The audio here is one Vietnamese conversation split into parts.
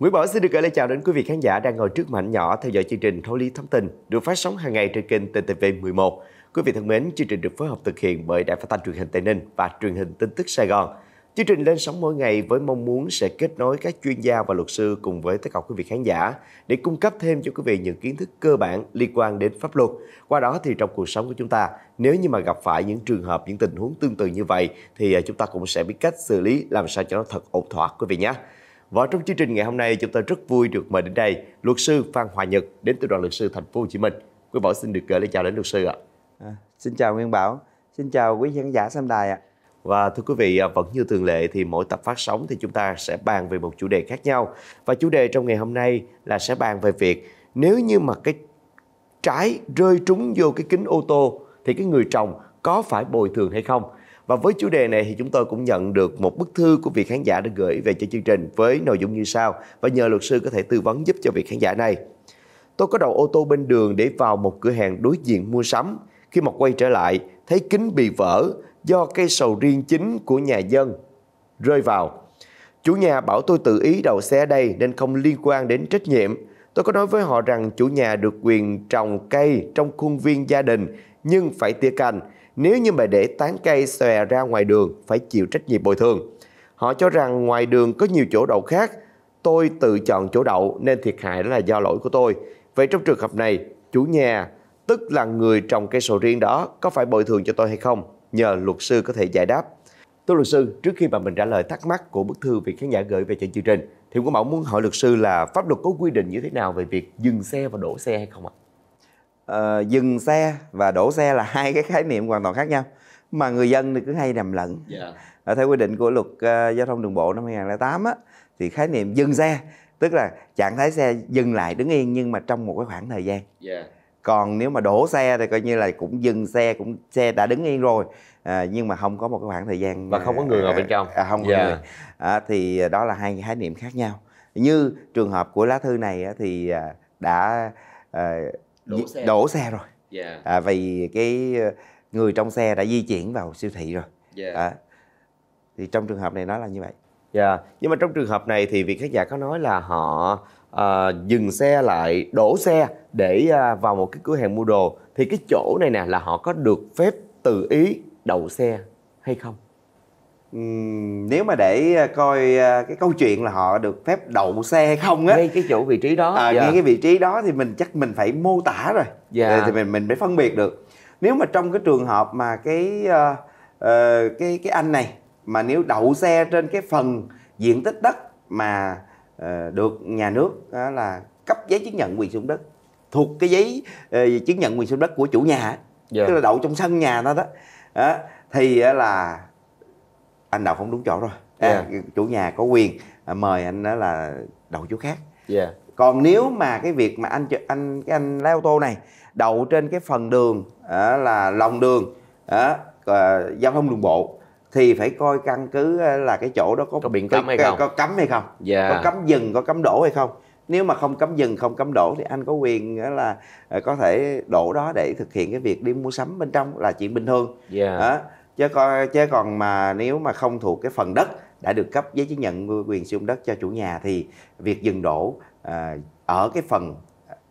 Nguyễn Bảo xin được gửi lời chào đến quý vị khán giả đang ngồi trước mảnh nhỏ theo dõi chương trình Thấu lý Thông Tin được phát sóng hàng ngày trên kênh TTV11. Quý vị thân mến, chương trình được phối hợp thực hiện bởi Đài Phát thanh Truyền hình Tây Ninh và Truyền hình Tin tức Sài Gòn. Chương trình lên sóng mỗi ngày với mong muốn sẽ kết nối các chuyên gia và luật sư cùng với tất cả quý vị khán giả để cung cấp thêm cho quý vị những kiến thức cơ bản liên quan đến pháp luật. Qua đó thì trong cuộc sống của chúng ta, nếu như mà gặp phải những trường hợp, những tình huống tương tự như vậy thì à, chúng ta cũng sẽ biết cách xử lý làm sao cho nó thật ổn thỏa quý vị nhé. Và trong chương trình ngày hôm nay chúng tôi rất vui được mời đến đây luật sư Phan Hòa Nhật đến từ đoàn luật sư thành phố Hồ Chí Minh. Quý Bảo xin được gửi ờ, lời chào đến luật sư ạ. À, xin chào Nguyên Bảo, xin chào quý khán giả xem đài ạ. Và thưa quý vị, ờ, vẫn như thường lệ thì mỗi tập phát sóng thì chúng ta sẽ bàn về một chủ đề khác nhau. Và chủ đề trong ngày hôm nay là sẽ bàn về việc nếu như mà cái trái rơi trúng vô cái kính ô tô thì cái người trồng có phải bồi thường hay không? Và với chủ đề này thì chúng tôi cũng nhận được một bức thư của vị khán giả đã gửi về cho chương trình với nội dung như sau và nhờ luật sư có thể tư vấn giúp cho vị khán giả này. Tôi có đậu ô tô bên đường để vào một cửa hàng đối diện mua sắm. Khi mà quay trở lại, thấy kính bị vỡ do cây sầu riêng chính của nhà dân rơi vào. Chủ nhà bảo tôi tự ý đậu xe đây nên không liên quan đến trách nhiệm. Tôi có nói với họ rằng chủ nhà được quyền trồng cây trong khuôn viên gia đình nhưng phải tỉa cành nếu như mà để tán cây xòe ra ngoài đường phải chịu trách nhiệm bồi thường. Họ cho rằng ngoài đường có nhiều chỗ đậu khác, tôi tự chọn chỗ đậu nên thiệt hại đó là do lỗi của tôi. Vậy trong trường hợp này, chủ nhà tức là người trồng cây sầu riêng đó có phải bồi thường cho tôi hay không? Nhờ luật sư có thể giải đáp. tôi luật sư, trước khi mà mình trả lời thắc mắc của bức thư vị khán giả gửi về cho chương trình, thì Quốc Mẫu muốn hỏi luật sư là pháp luật có quy định như thế nào về việc dừng xe và đổ xe hay không ạ? Ờ, dừng xe và đổ xe là hai cái khái niệm hoàn toàn khác nhau mà người dân thì cứ hay nhầm lẫn yeah. theo quy định của luật uh, giao thông đường bộ năm 2008 á thì khái niệm dừng xe tức là trạng thái xe dừng lại đứng yên nhưng mà trong một cái khoảng thời gian yeah. Dạ. còn nếu mà đổ xe thì coi như là cũng dừng xe cũng xe đã đứng yên rồi à, nhưng mà không có một cái khoảng thời gian và không có người ở bên trong à, không yeah. có dạ. người à, thì đó là hai khái niệm khác nhau như trường hợp của lá thư này á, thì đã à, đổ xe, đổ xe rồi yeah. Dạ. à, vì cái ờ, người trong xe đã di chuyển vào siêu thị rồi yeah. Dạ. à, thì trong trường hợp này nó là như vậy dạ yeah. nhưng mà trong trường hợp này thì vị khán giả có nói là họ à, dừng xe lại đổ xe để à, vào một cái cửa hàng mua đồ thì cái chỗ này nè là họ có được phép tự ý đậu xe hay không nếu mà để ờ, coi ờ, cái câu chuyện là họ được phép đậu xe hay không á ngay cái chỗ vị trí đó à, dạ. ngay cái vị trí đó thì mình chắc mình phải mô tả rồi dạ. Rồi thì mình mình phải phân biệt được nếu mà trong cái trường hợp mà cái uh, uh, cái cái anh này mà nếu đậu xe trên cái phần diện tích đất mà uh, được nhà nước uh, là cấp giấy chứng nhận quyền sử dụng đất thuộc cái giấy uh, chứng nhận quyền sử dụng đất của chủ nhà dạ. tức là đậu trong sân nhà đó đó thì uh, là anh đậu không đúng chỗ rồi à, yeah. chủ nhà có quyền à, mời anh đó là đậu chỗ khác yeah. còn nếu mà cái việc mà anh anh cái anh lái ô tô này đậu trên cái phần đường à, là lòng đường à, à giao thông đường bộ thì phải coi căn cứ là cái chỗ đó có, có biển cấm hay không có cấm hay không yeah. có cấm dừng có cấm đổ hay không nếu mà không cấm dừng không cấm đổ thì anh có quyền là có thể đổ đó để thực hiện cái việc đi mua sắm bên trong là chuyện bình thường yeah. à, chứ coi chứ còn mà nếu mà không thuộc cái phần đất đã được cấp giấy chứng nhận quyền sử dụng đất cho chủ nhà thì việc dừng đổ à, ở cái phần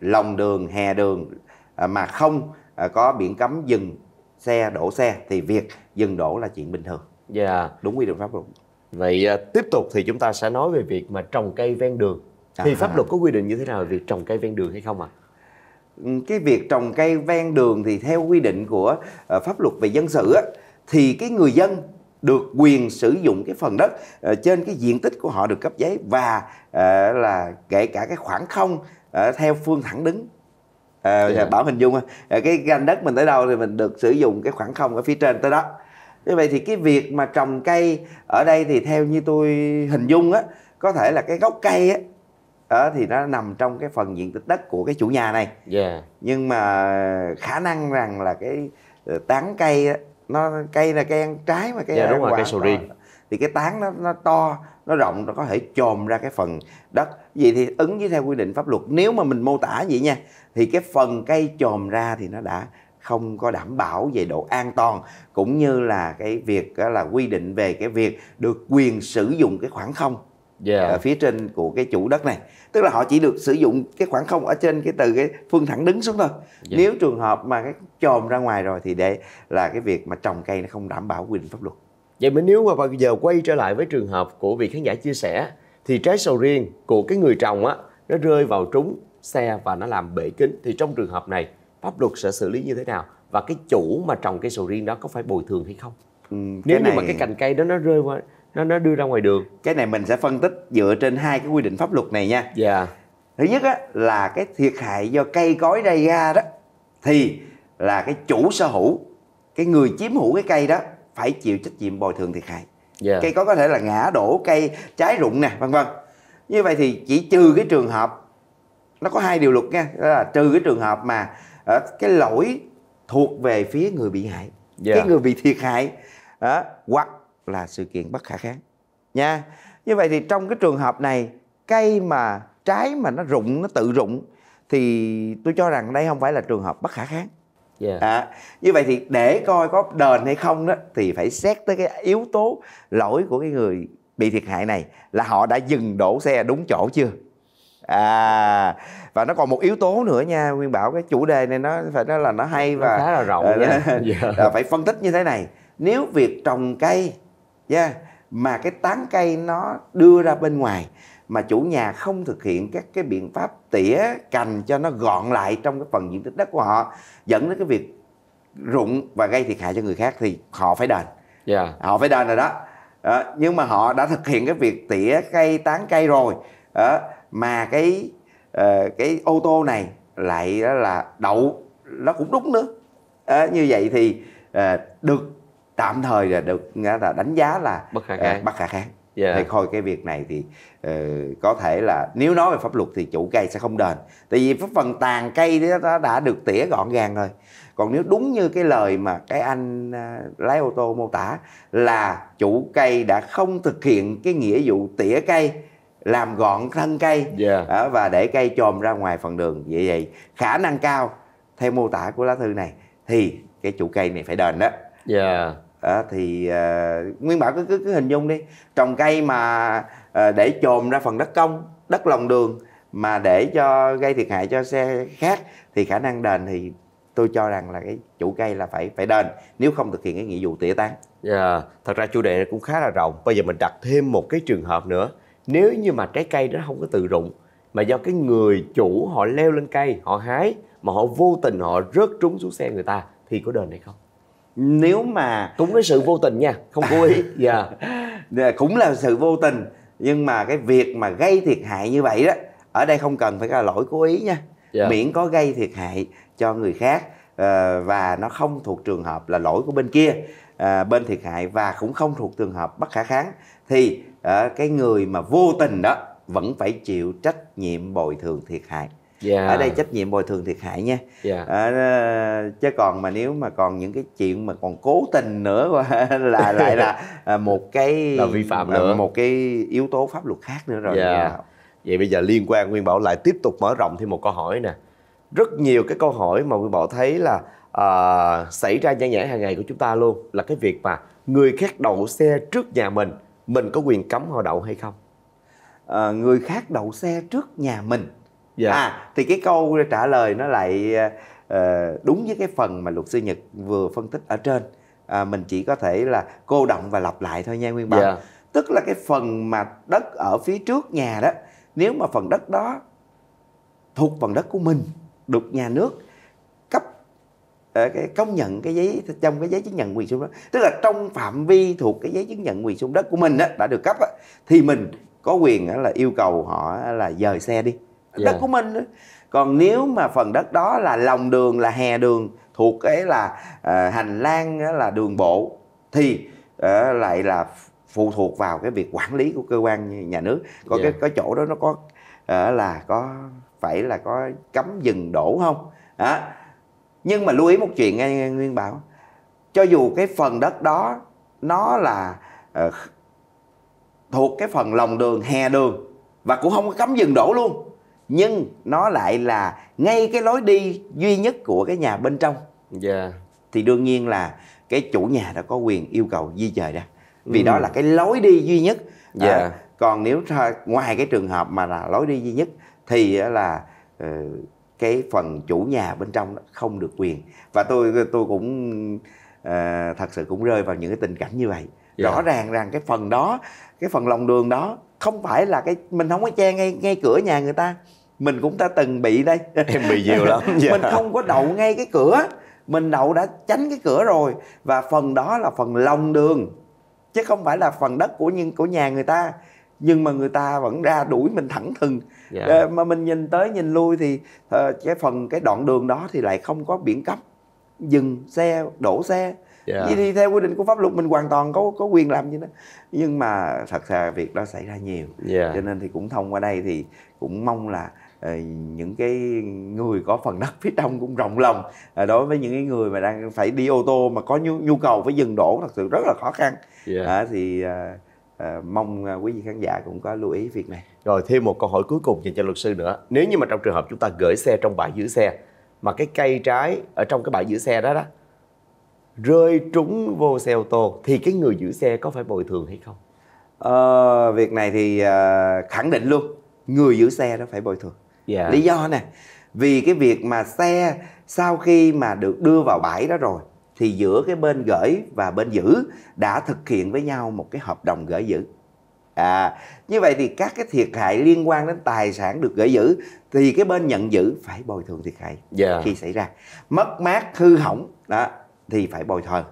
lòng đường hè đường à, mà không à, có biển cấm dừng xe đổ xe thì việc dừng đổ là chuyện bình thường. Dạ. Yeah. Đúng quy định pháp luật. Vậy à, tiếp tục thì chúng ta sẽ nói về việc mà trồng cây ven đường. Thì à, pháp luật có quy định như thế nào về việc trồng cây ven đường hay không ạ? À? cái việc trồng cây ven đường thì theo quy định của à, pháp luật về dân sự thì cái người dân được quyền sử dụng cái phần đất uh, trên cái diện tích của họ được cấp giấy và uh, là kể cả cái khoảng không uh, theo phương thẳng đứng À, yeah. Dạ. bảo hình dung cái ganh đất mình tới đâu thì mình được sử dụng cái khoảng không ở phía trên tới đó như vậy thì cái việc mà trồng cây ở đây thì theo như tôi hình dung á có thể là cái gốc cây á đó thì nó nằm trong cái phần diện tích đất của cái chủ nhà này yeah. Dạ. nhưng mà khả năng rằng là cái tán cây á, nó cây là cây ăn trái mà cây dạ, đúng rồi, cây sầu thì cái tán nó nó to nó rộng nó có thể chồm ra cái phần đất vậy thì ứng với theo quy định pháp luật nếu mà mình mô tả vậy nha thì cái phần cây chồm ra thì nó đã không có đảm bảo về độ an toàn cũng như là cái việc là quy định về cái việc được quyền sử dụng cái khoảng không yeah. Dạ. ở phía trên của cái chủ đất này tức là họ chỉ được sử dụng cái khoảng không ở trên cái từ cái phương thẳng đứng xuống thôi yeah. Dạ. nếu trường hợp mà cái chòm ra ngoài rồi thì để là cái việc mà trồng cây nó không đảm bảo quy định pháp luật vậy mà nếu mà bây giờ quay trở lại với trường hợp của vị khán giả chia sẻ thì trái sầu riêng của cái người trồng á nó rơi vào trúng xe và nó làm bể kính thì trong trường hợp này pháp luật sẽ xử lý như thế nào và cái chủ mà trồng cây sầu riêng đó có phải bồi thường hay không ừ, nếu này... như mà cái cành cây đó nó rơi qua nó nó đưa ra ngoài đường cái này mình sẽ phân tích dựa trên hai cái quy định pháp luật này nha dạ thứ nhất á, là cái thiệt hại do cây cối gây ra đó thì là cái chủ sở hữu cái người chiếm hữu cái cây đó phải chịu trách nhiệm bồi thường thiệt hại yeah. Dạ. cây có có thể là ngã đổ cây trái rụng nè vân vân như vậy thì chỉ trừ cái trường hợp nó có hai điều luật nha đó là trừ cái trường hợp mà uh, cái lỗi thuộc về phía người bị hại yeah. Dạ. cái người bị thiệt hại đó, ờ, hoặc là sự kiện bất khả kháng nha như vậy thì trong cái trường hợp này cây mà trái mà nó rụng nó tự rụng thì tôi cho rằng đây không phải là trường hợp bất khả kháng yeah. à, như vậy thì để coi có đền hay không đó thì phải xét tới cái yếu tố lỗi của cái người bị thiệt hại này là họ đã dừng đổ xe đúng chỗ chưa à và nó còn một yếu tố nữa nha nguyên bảo cái chủ đề này nó phải nói là nó hay và nó khá là rộng là, nha. yeah. là phải phân tích như thế này nếu việc trồng cây yeah, mà cái tán cây nó đưa ra bên ngoài mà chủ nhà không thực hiện các cái biện pháp tỉa cành cho nó gọn lại trong cái phần diện tích đất của họ dẫn đến cái việc rụng và gây thiệt hại cho người khác thì họ phải đền yeah. Dạ. họ phải đền rồi đó à, nhưng mà họ đã thực hiện cái việc tỉa cây tán cây rồi à, mà cái à, cái ô tô này lại đó là đậu nó cũng đúng nữa à, như vậy thì à, được tạm thời là được nghĩa là đánh giá là bất khả à, kháng, uh, bất khả kháng. Yeah. Dạ. thì coi cái việc này thì uh, có thể là nếu nói về pháp luật thì chủ cây sẽ không đền tại vì phần tàn cây đó đã, được tỉa gọn gàng rồi còn nếu đúng như cái lời mà cái anh uh, lái ô tô mô tả là chủ cây đã không thực hiện cái nghĩa vụ tỉa cây làm gọn thân cây yeah. Dạ. uh, và để cây chòm ra ngoài phần đường vậy vậy khả năng cao theo mô tả của lá thư này thì cái chủ cây này phải đền đó dạ yeah. à, thì à, nguyên bảo cứ, cứ cứ hình dung đi trồng cây mà à, để chồm ra phần đất công đất lòng đường mà để cho gây thiệt hại cho xe khác thì khả năng đền thì tôi cho rằng là cái chủ cây là phải phải đền nếu không thực hiện cái nghĩa vụ tỉa tán. Dạ, yeah. thật ra chủ đề này cũng khá là rộng. Bây giờ mình đặt thêm một cái trường hợp nữa. Nếu như mà trái cây nó không có tự rụng mà do cái người chủ họ leo lên cây, họ hái mà họ vô tình họ rớt trúng xuống xe người ta thì có đền hay không? nếu mà cũng cái sự vô tình nha không cố ý dạ yeah. cũng là sự vô tình nhưng mà cái việc mà gây thiệt hại như vậy đó ở đây không cần phải là lỗi cố ý nha yeah. Dạ. miễn có gây thiệt hại cho người khác ờ, và nó không thuộc trường hợp là lỗi của bên kia ờ, bên thiệt hại và cũng không thuộc trường hợp bất khả kháng thì ờ, cái người mà vô tình đó vẫn phải chịu trách nhiệm bồi thường thiệt hại yeah. Dạ. ở đây trách nhiệm bồi thường thiệt hại nha yeah. Dạ. à, ờ, chứ còn mà nếu mà còn những cái chuyện mà còn cố tình nữa là lại là à, một cái là vi phạm à, nữa một cái yếu tố pháp luật khác nữa rồi yeah. Dạ. vậy bây giờ liên quan nguyên bảo lại tiếp tục mở rộng thêm một câu hỏi nè rất nhiều cái câu hỏi mà nguyên bảo thấy là uh, xảy ra nhã nhã hàng ngày của chúng ta luôn là cái việc mà người khác đậu xe trước nhà mình mình có quyền cấm họ đậu hay không à, người khác đậu xe trước nhà mình dạ. à thì cái câu trả lời nó lại uh, đúng với cái phần mà luật sư nhật vừa phân tích ở trên à, mình chỉ có thể là cô động và lặp lại thôi nha nguyên bản yeah. Dạ. tức là cái phần mà đất ở phía trước nhà đó nếu mà phần đất đó thuộc phần đất của mình được nhà nước cấp ờ, cái công nhận cái giấy trong cái giấy chứng nhận quyền sử dụng đất tức là trong phạm vi thuộc cái giấy chứng nhận quyền sử dụng đất của mình đó, đã được cấp đó, thì mình có quyền là yêu cầu họ là dời xe đi yeah. đất của mình còn nếu mà phần đất đó là lòng đường là hè đường thuộc cái là uh, hành lang là đường bộ thì uh, lại là phụ thuộc vào cái việc quản lý của cơ quan nhà nước còn yeah. cái có chỗ đó nó có uh, là có phải là có cấm dừng đổ không đó. nhưng mà lưu ý một chuyện nghe nguyên bảo cho dù cái phần đất đó nó là uh, thuộc cái phần lòng đường hè đường và cũng không có cấm dừng đổ luôn nhưng nó lại là ngay cái lối đi duy nhất của cái nhà bên trong yeah. Dạ. thì đương nhiên là cái chủ nhà đã có quyền yêu cầu di dời ra vì ừ. đó là cái lối đi duy nhất yeah. Dạ. à, còn nếu ngoài cái trường hợp mà là lối đi duy nhất thì là ờ, cái phần chủ nhà bên trong không được quyền và tôi tôi cũng ờ, thật sự cũng rơi vào những cái tình cảnh như vậy yeah. Dạ. rõ ràng rằng cái phần đó cái phần lòng đường đó không phải là cái mình không có che ngay ngay cửa nhà người ta mình cũng đã từng bị đây em bị nhiều lắm dạ. mình không có đậu ngay cái cửa mình đậu đã tránh cái cửa rồi và phần đó là phần lòng đường chứ không phải là phần đất của những của nhà người ta nhưng mà người ta vẫn ra đuổi mình thẳng thừng yeah. Dạ. Ờ, mà mình nhìn tới nhìn lui thì ờ, cái phần cái đoạn đường đó thì lại không có biển cấm dừng xe đổ xe yeah. Dạ. vậy thì theo quy định của pháp luật mình hoàn toàn có có quyền làm như đó nhưng mà thật ra việc đó xảy ra nhiều yeah. Dạ. cho nên thì cũng thông qua đây thì cũng mong là ờ, những cái người có phần đất phía trong cũng rộng lòng ờ, đối với những cái người mà đang phải đi ô tô mà có nhu, nhu cầu phải dừng đổ thật sự rất là khó khăn yeah. Dạ. à, thì à, à, mong quý vị khán giả cũng có lưu ý việc này rồi thêm một câu hỏi cuối cùng dành cho luật sư nữa nếu như mà trong trường hợp chúng ta gửi xe trong bãi giữ xe mà cái cây trái ở trong cái bãi giữ xe đó đó rơi trúng vô xe ô tô thì cái người giữ xe có phải bồi thường hay không ờ, việc này thì uh, khẳng định luôn người giữ xe đó phải bồi thường yeah. Dạ. lý do nè vì cái việc mà xe sau khi mà được đưa vào bãi đó rồi thì giữa cái bên gửi và bên giữ đã thực hiện với nhau một cái hợp đồng gửi giữ à như vậy thì các cái thiệt hại liên quan đến tài sản được gửi giữ thì cái bên nhận giữ phải bồi thường thiệt hại yeah. Dạ. khi xảy ra mất mát hư hỏng đó thì phải bồi thường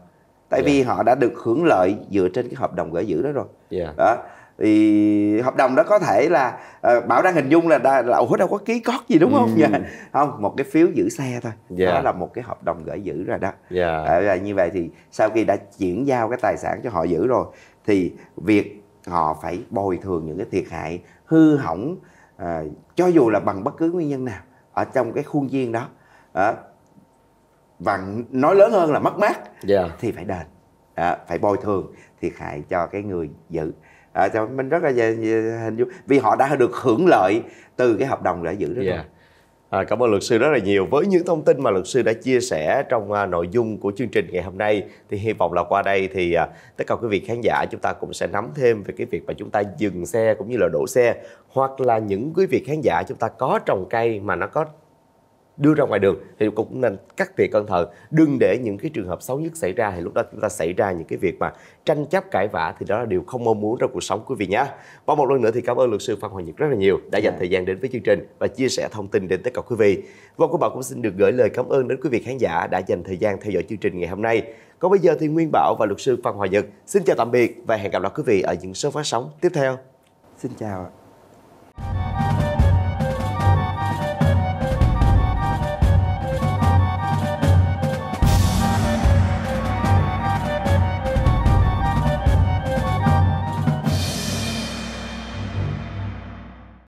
tại yeah. Dạ. vì họ đã được hưởng lợi dựa trên cái hợp đồng gửi giữ đó rồi yeah. Dạ. đó thì hợp đồng đó có thể là uh, bảo đang hình dung là đã, là ủa đâu có ký cót gì đúng không ừ. Yeah. Dạ. không một cái phiếu giữ xe thôi yeah. đó là một cái hợp đồng gửi giữ rồi đó yeah. Ờ, à, như vậy thì sau khi đã chuyển giao cái tài sản cho họ giữ rồi thì việc họ phải bồi thường những cái thiệt hại hư hỏng uh, cho dù là bằng bất cứ nguyên nhân nào ở trong cái khuôn viên đó uh, và nói lớn hơn là mất mát yeah. Dạ. thì phải đền à, phải bồi thường thiệt hại cho cái người giữ à, cho mình rất là hình dung vì họ đã được hưởng lợi từ cái hợp đồng đã giữ đó yeah. Dạ. À, cảm ơn luật sư rất là nhiều với những thông tin mà luật sư đã chia sẻ trong à, nội dung của chương trình ngày hôm nay thì hy vọng là qua đây thì à, tất cả quý vị khán giả chúng ta cũng sẽ nắm thêm về cái việc mà chúng ta dừng xe cũng như là đổ xe hoặc là những quý vị khán giả chúng ta có trồng cây mà nó có đưa ra ngoài đường thì cũng nên cắt tiệt cẩn thận đừng để những cái trường hợp xấu nhất xảy ra thì lúc đó chúng ta xảy ra những cái việc mà tranh chấp cãi vã thì đó là điều không mong muốn trong cuộc sống quý vị nhé và một lần nữa thì cảm ơn luật sư phan hoàng nhật rất là nhiều đã dành dạ. thời gian đến với chương trình và chia sẻ thông tin đến tất cả quý vị và quý bảo cũng xin được gửi lời cảm ơn đến quý vị khán giả đã dành thời gian theo dõi chương trình ngày hôm nay còn bây giờ thì nguyên bảo và luật sư phan hoàng nhật xin chào tạm biệt và hẹn gặp lại quý vị ở những số phát sóng tiếp theo xin chào ạ